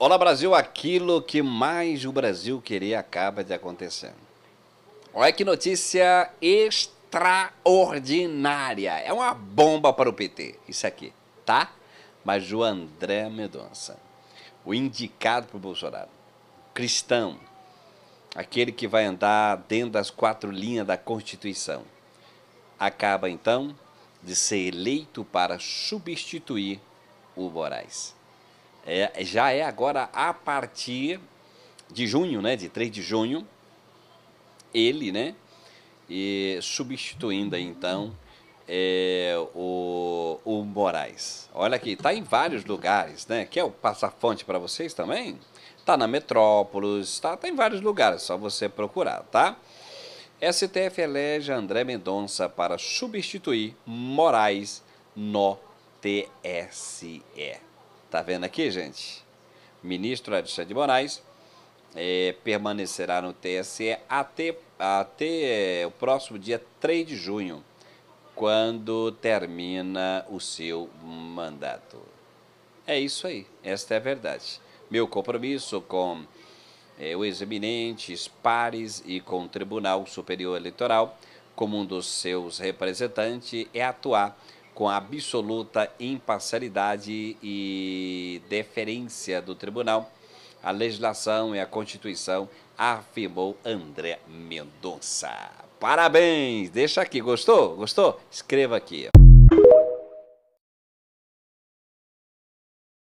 Olá Brasil, aquilo que mais o Brasil queria acaba de acontecer. Olha que notícia extraordinária. É uma bomba para o PT, isso aqui, tá? Mas o André Medonça, o indicado para o Bolsonaro, cristão, aquele que vai andar dentro das quatro linhas da Constituição, acaba então de ser eleito para substituir o Moraes. É, já é agora a partir de junho, né, de 3 de junho, ele, né, e substituindo então é, o, o Moraes. Olha aqui, tá em vários lugares, né? Quer o passaporte para vocês também? Tá na Metrópolis, tá, tá em vários lugares, só você procurar, tá? STF elege André Mendonça para substituir Moraes no TSE. Tá vendo aqui, gente? Ministro Alexandre de Moraes é, permanecerá no TSE até, até é, o próximo dia 3 de junho, quando termina o seu mandato. É isso aí, esta é a verdade. Meu compromisso com é, o ex-eminente, pares e com o Tribunal Superior Eleitoral, como um dos seus representantes, é atuar com a absoluta imparcialidade e deferência do tribunal, a legislação e a Constituição, afirmou André Mendonça. Parabéns! Deixa aqui, gostou? Gostou? Escreva aqui.